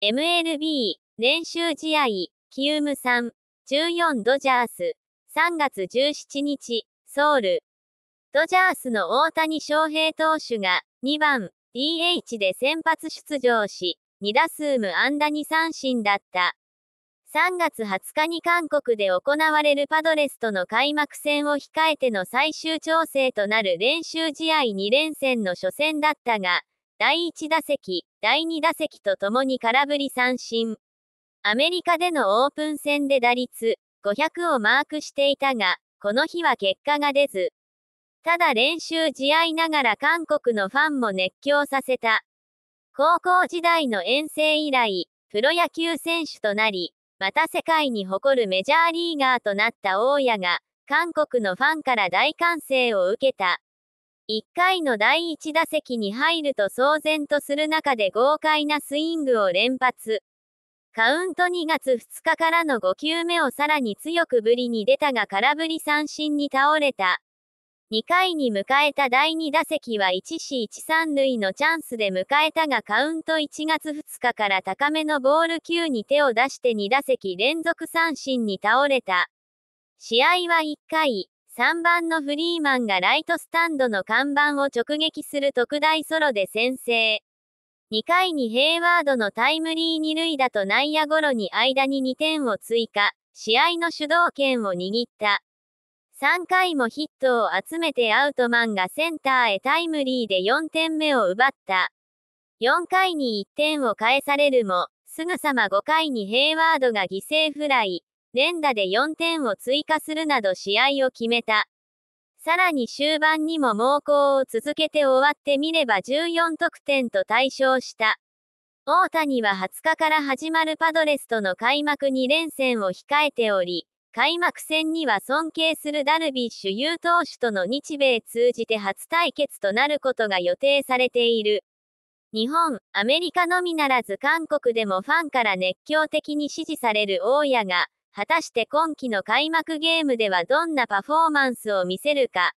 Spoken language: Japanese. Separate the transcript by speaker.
Speaker 1: MLB、練習試合、キウム3、14ドジャース、3月17日、ソウル。ドジャースの大谷翔平投手が、2番、DH で先発出場し、2打数無安打2三振だった。3月20日に韓国で行われるパドレスとの開幕戦を控えての最終調整となる練習試合2連戦の初戦だったが、第1打席、第2打席とともに空振り三振。アメリカでのオープン戦で打率500をマークしていたが、この日は結果が出ず。ただ練習試合ながら韓国のファンも熱狂させた。高校時代の遠征以来、プロ野球選手となり、また世界に誇るメジャーリーガーとなった大谷が、韓国のファンから大歓声を受けた。1回の第1打席に入ると騒然とする中で豪快なスイングを連発。カウント2月2日からの5球目をさらに強くぶりに出たが空振り三振に倒れた。2回に迎えた第2打席は1四1三塁のチャンスで迎えたがカウント1月2日から高めのボール球に手を出して2打席連続三振に倒れた。試合は1回。3番のフリーマンがライトスタンドの看板を直撃する特大ソロで先制。2回にヘイワードのタイムリー2塁打と内野ゴロに間に2点を追加、試合の主導権を握った。3回もヒットを集めてアウトマンがセンターへタイムリーで4点目を奪った。4回に1点を返されるも、すぐさま5回にヘイワードが犠牲フライ、連打で4点を追加するなど試合を決めた。さらに終盤にも猛攻を続けて終わってみれば14得点と対勝した。大谷は20日から始まるパドレスとの開幕2連戦を控えており、開幕戦には尊敬するダルビッシュ有投手との日米通じて初対決となることが予定されている。日本、アメリカのみならず韓国でもファンから熱狂的に支持される大家が、果たして今季の開幕ゲームではどんなパフォーマンスを見せるか。